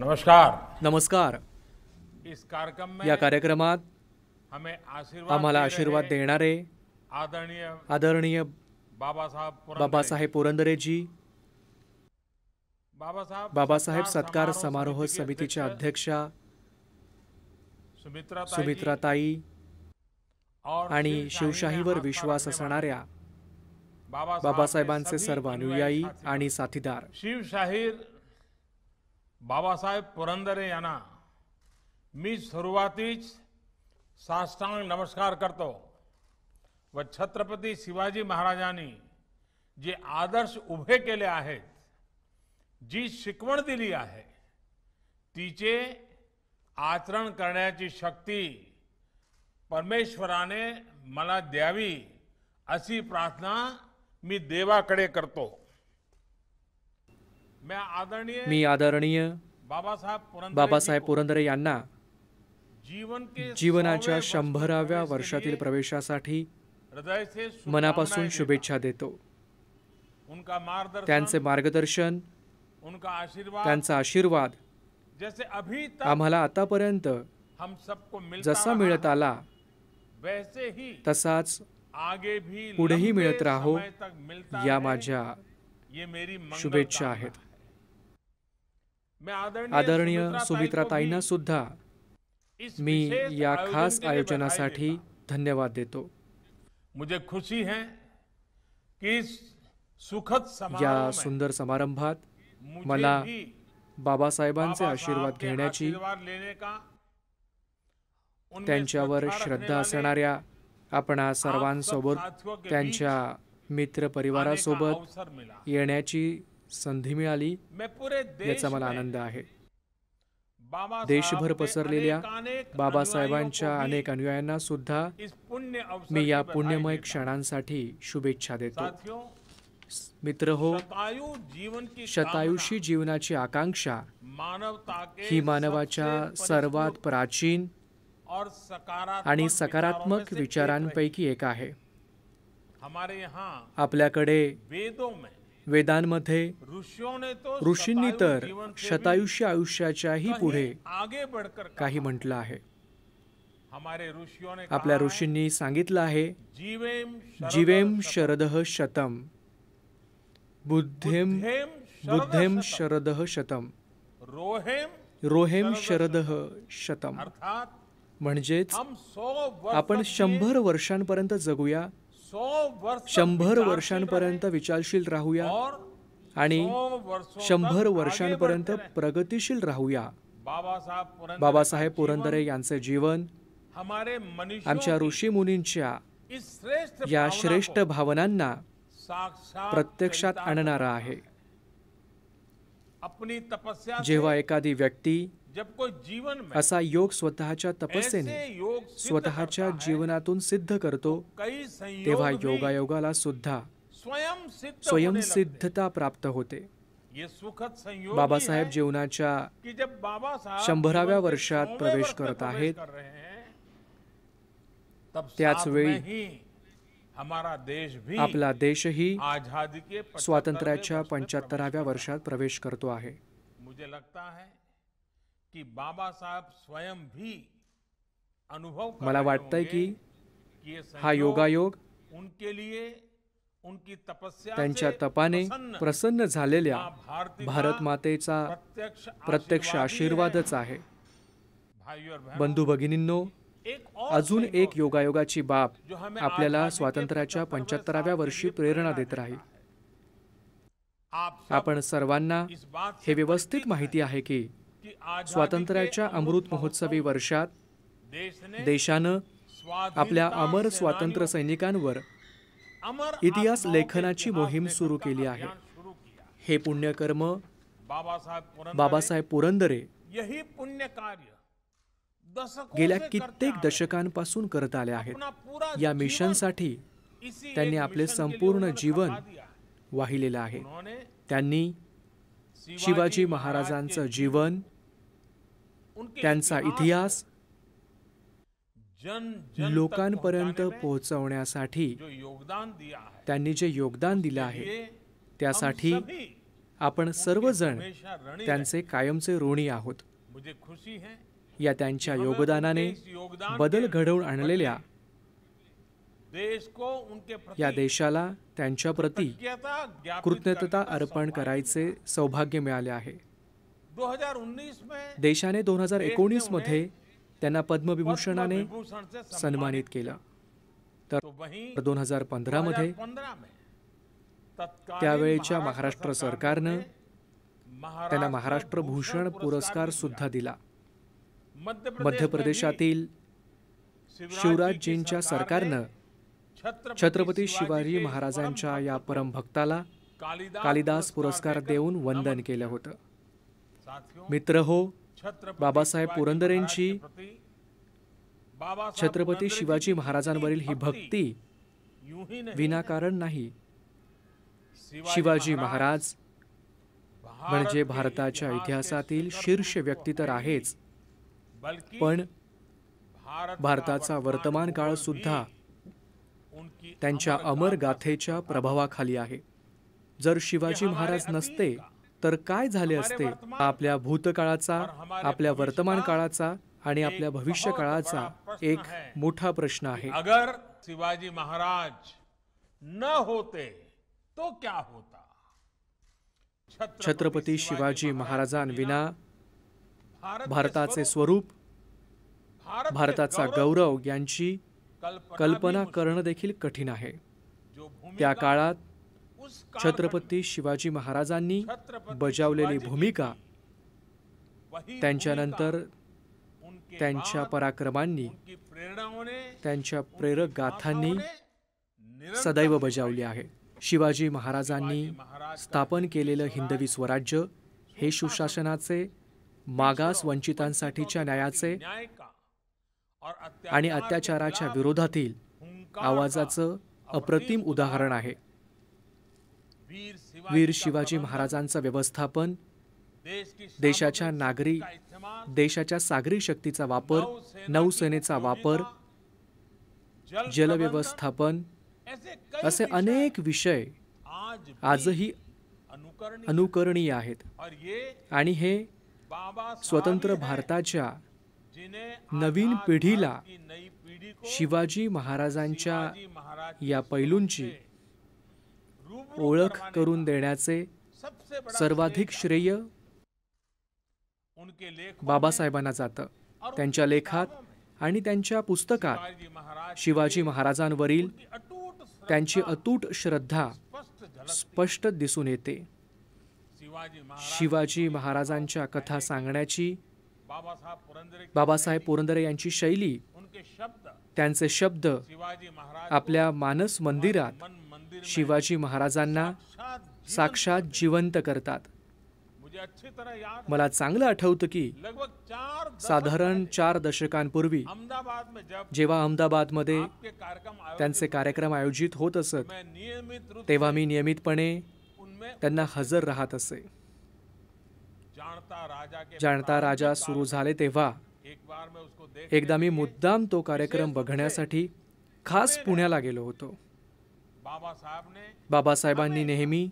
नमस्कार नमस्कार या कार्यक्रमात आम्हाला आशीर्वाद देणारे आदरणीय आदरणीय बाबासाहेब बाबासाहेब पुरंदरेजी बाबासाहेब बाबासाहेब सत्कार समारोह समितीच्या अध्यक्षा सुमित्राताई आणि शिवशाहीवर विश्वास असणाऱ्या बाबासाहेबांचे सर्व अनुयायी आणि साथीदार शिवशाहीर बाबासाहेब पुरंदरे यांना मी सुरुवातीच साष्टांग नमस्कार करतो व छत्रपती शिवाजी महाराजांनी जे आदर्श उभे केले आहेत जी शिकवण दिली आहे तिचे आचरण करण्याची शक्ती परमेश्वराने मला द्यावी अशी प्रार्थना मी देवाकडे करतो मी आदरणीय बाबासाहेब पुरंदरे यांना जीवनाच्या शंभराव्या वर्षातील प्रवेशासाठी मनापासून शुभेच्छा देतो त्यांचे मार्गदर्शन त्यांचा आशीर्वाद आम्हाला आतापर्यंत जसा मिळत आला तसाच पुढेही मिळत राहो या माझ्या शुभेच्छा आहेत आदरणीय सुमित्राताईंना सुद्धा मी या खास आयोजनासाठी धन्यवाद देतो मुझे खुशी है की सुखद या सुंदर समारंभात मला बाबासाहेबांचे आशीर्वाद घेण्याची त्यांच्यावर श्रद्धा असणाऱ्या आपणा सर्वांसोबत त्यांच्या मित्र परिवारासोबत येण्याची संधी मिळाली याचा मला आनंद आहे देशभर पसरलेल्या बाबासाहेबांच्या अनेक अनुयायांना सुद्धा मी या पुण्यमय क्षणांसाठी शुभेच्छा देतो मित्र हो शतायुषी जीवनाची आकांक्षा ही मानवाच्या सर्वात प्राचीन आणि सकारात्मक विचारांपैकी एक आहे आपल्याकडे वेदांमध्ये ऋषींनी तर शतायुष्य आयुष्याच्याही पुढे काही म्हटलं आहे आपल्या ऋषींनी सांगितलं आहे जीवेम शरद शतम बुद्धेम बुद्धेम शरद शतम रोहेम शरद शतम म्हणजेच आपण शंभर वर्षांपर्यंत जगूया शंभर वर्षांपर्यंत विचारशील राहूया आणि शंभर वर्षांपर्यंत प्रगतीशील राहूया बाबासाहेब पुरंदरे यांचे जीवन आमच्या ऋषी मुनींच्या या श्रेष्ठ भावनांना प्रत्यक्षात आणणारा आहे जेव्हा एखादी व्यक्ती असा योग स्वतःच्या तपस्येने स्वतःच्या जीवनातून सिद्ध करतो तेव्हा योगायोगाला सुद्धा स्वयंसिद्धता प्राप्त होते बाबासाहेब जीवनाच्या शंभराव्या वर्षात प्रवेश करत आहेत त्याच वेळी आपला ही स्वातंत्र्याच्या पंच्याहत्तराव्या वर्षात प्रवेश करतो आहे मुझे लगता है की स्वयं भी अनुभव मला वाटतंय की हा योगायोग उनके लिए उनकी त्यांच्या तपाने प्रसन्न झालेल्या भारत मातेचा प्रत्यक्ष आशीर्वादच आहे बंधू भगिनींनो अजून एक योगायोगाची बाब आपल्याला स्वातंत्र्याच्या पंच्याहत्तराव्या वर्षी प्रेरणा देत राहील आपण सर्वांना हे व्यवस्थित माहिती आहे की स्वातंत्र्याच्या अमृत महोत्सवी वर्षात देशानं आपल्या अमर स्वातंत्र्य सैनिकांवर इतिहास लेखनाची मोहीम सुरू केली आहे हे पुण्यकर्म बाबासाहेब पुरंदरे यही पुण्य कार्य गेल्या कित्येक दशकांपासून करत आल्या आहेत या मिशनसाठी त्यांनी आपले संपूर्ण जीवन वाहिलेलं आहे त्यांनी शिवाजी महाराजांचं जीवन त्यांचा इतिहास लोकांपर्यंत पोहोचवण्यासाठी त्यांनी जे योगदान दिलं आहे त्यासाठी आपण सर्वजण त्यांचे कायमचे ऋणी आहोत या त्यांच्या योगदानाने बदल घडवून आणलेल्या या देशाला प्रती कृतज्ञता अर्पण करायचे सौभाग्य मिळाले आहे देशाने दोन हजार एकोणीस मध्ये त्यांना पद्मविभूषणाने सन्मानित केलं तर दोन हजार पंधरा मध्ये त्यावेळेच्या महाराष्ट्र सरकारनं त्यांना महाराष्ट्र भूषण पुरस्कार सुद्धा दिला मध्य प्रदेशातील शिवराजजींच्या सरकारनं छत्रपती शिवाजी महाराजांच्या या परमभक्ताला कालिदास पुरस्कार देऊन वंदन केलं होतं मित्र हो बाबासाहेब पुरंदरेंची छत्रपती शिवाजी महाराजांवरील ही भक्ती विनाकारण नाही शिवाजी महाराज म्हणजे भारताच्या इतिहासातील शीर्ष व्यक्ती तर आहेच पण भारताचा वर्तमान काळ सुद्धा त्यांच्या अमर गाथेच्या प्रभावाखाली आहे जर शिवाजी महाराज नसते तर काय झाले असते आपल्या भूतकाळाचा आपल्या वर्तमान काळाचा आणि आपल्या भविष्य काळाचा एक मोठा प्रश्न आहे अगर शिवाजी महाराज न होते तो क्या होता छत्रपती शिवाजी महाराजांविना भारताचे स्वरूप भारताचा गौरव यांची कल्पना करणं देखील कठीण आहे त्या काळात छत्रपती शिवाजी महाराजांनी बजावलेली भूमिका त्यांच्यानंतर त्यांच्या पराक्रमांनी त्यांच्या प्रेरक गाथांनी सदैव बजावली आहे शिवाजी महाराजांनी स्थापन केलेलं हिंदवी स्वराज्य हे सुशासनाचे मागास वंचितांसाठीच्या न्यायाचे आणि अत्याचाराच्या विरोधातील आवाजाचं अप्रतिम उदाहरण आहे वीर शिवाजी महाराजांचं व्यवस्थापन देशाच्या नागरी देशाच्या सागरी शक्तीचा वापर नौसेनेचा वापर जलव्यवस्थापन असे अनेक विषय आजही अनुकरणीय आहेत आणि हे स्वतंत्र भारताच्या नवीन पिढीला शिवाजी महाराजांच्या या पैलूंची ओळख करून देण्याचे सर्वाधिक श्रेय बाबासाहेबांना जातं त्यांच्या लेखात आणि त्यांच्या पुस्तकात शिवाजी महाराजांवरील त्यांची अतूट श्रद्धा स्पष्ट दिसून येते शिवाजी महाराजांच्या कथा सांगण्याची बाबासाहेब पुरंदरे यांची शैली त्यांचे शब्द आपल्या मानस मंदिरात शिवाजी महाराजांना साक्षात जिवंत करतात मला चांगलं आठवतं की साधारण चार दशकांपूर्वी जेव्हा अहमदाबादमध्ये त्यांचे कार्यक्रम आयोजित होत असत तेव्हा मी नियमितपणे त्यांना हजर राहत असे जाणता राजा सुरू झाले तेव्हा एकदा मी मुद्दाम तो कार्यक्रम बघण्यासाठी खास पुण्याला गेलो होतो बाबासाहेबांनी नेहमी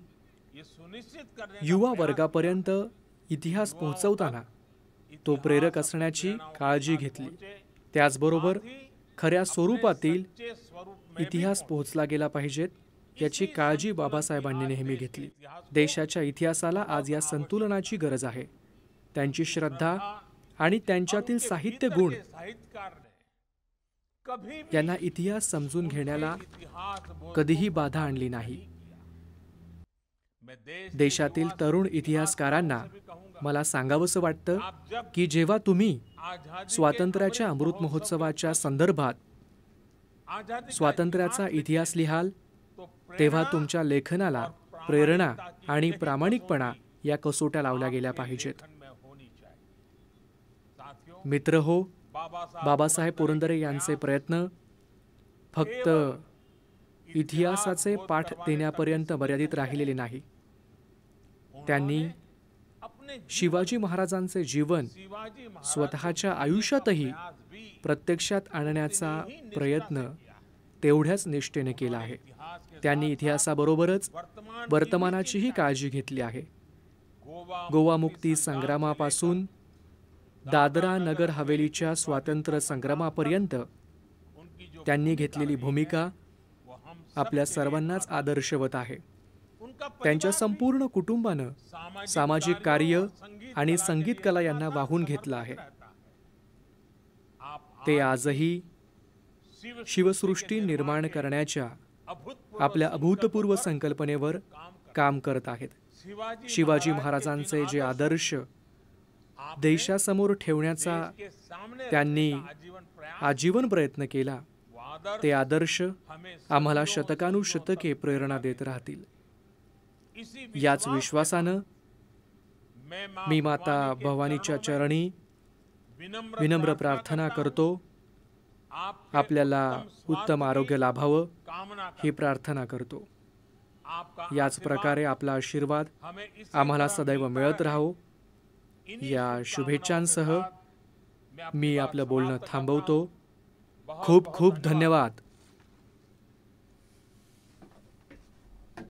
युवा वर्गापर्यंत इतिहास पोहोचवताना तो प्रेरक असण्याची काळजी घेतली त्याचबरोबर खऱ्या स्वरूपातील इतिहास पोहोचला गेला पाहिजेत याची काळजी बाबासाहेबांनी नेहमी घेतली देशाच्या इतिहासाला आज या संतुलनाची गरज आहे त्यांची श्रद्धा आणि त्यांच्यातील साहित्य गुण यांना इतिहास समजून घेण्याला कधीही बाधा आणली नाही देशातील तरुण इतिहासकारांना मला सांगावंसं वाटतं की जेव्हा तुम्ही स्वातंत्र्याच्या अमृत महोत्सवाच्या संदर्भात स्वातंत्र्याचा इतिहास लिहाल तेव्हा तुमच्या लेखनाला प्रेरणा आणि प्रामाणिकपणा या कसोट्या लावल्या गेल्या पाहिजेत मित्र हो बाबासाहेब पुरंदरे यांचे प्रयत्न फक्त इतिहासाचे पाठ देण्यापर्यंत मर्यादित राहिलेले नाही त्यांनी शिवाजी महाराजांचे जीवन स्वतःच्या आयुष्यातही प्रत्यक्षात आणण्याचा प्रयत्न तेवढ्याच निष्ठेने केला आहे त्यांनी इतिहासाबरोबरच वर्तमानाचीही काळजी घेतली आहे गोवा मुक्ती संग्रामापासून दादरा नगर हवेलीच्या स्वातंत्र्य संग्रामापर्यंत त्यांनी घेतलेली भूमिका आपल्या सर्वांनाच आदर्शवत आहे त्यांच्या संपूर्ण कुटुंबानं सामाजिक कार्य आणि संगीत कला यांना वाहून घेतलं आहे ते आजही शिवसृष्टी निर्माण करण्याच्या आपल्या अभूतपूर्व संकल्पनेवर काम करत आहेत शिवाजी महाराजांचे जे आदर्श देशासमोर ठेवण्याचा त्यांनी आजीवन प्रयत्न केला ते आदर्श आम्हाला शतकानुशतके प्रेरणा देत राहतील याच विश्वासानं मी माता भवानीच्या चरणी विनम्र प्रार्थना करतो आपल्याला उत्तम आरोग्य लाभावं ही प्रार्थना करतो याच प्रकारे आपला आशीर्वाद आम्हाला सदैव मिळत राहो या शुभेच्छांसह मी आपलं बोलणं थांबवतो खूप खूप धन्यवाद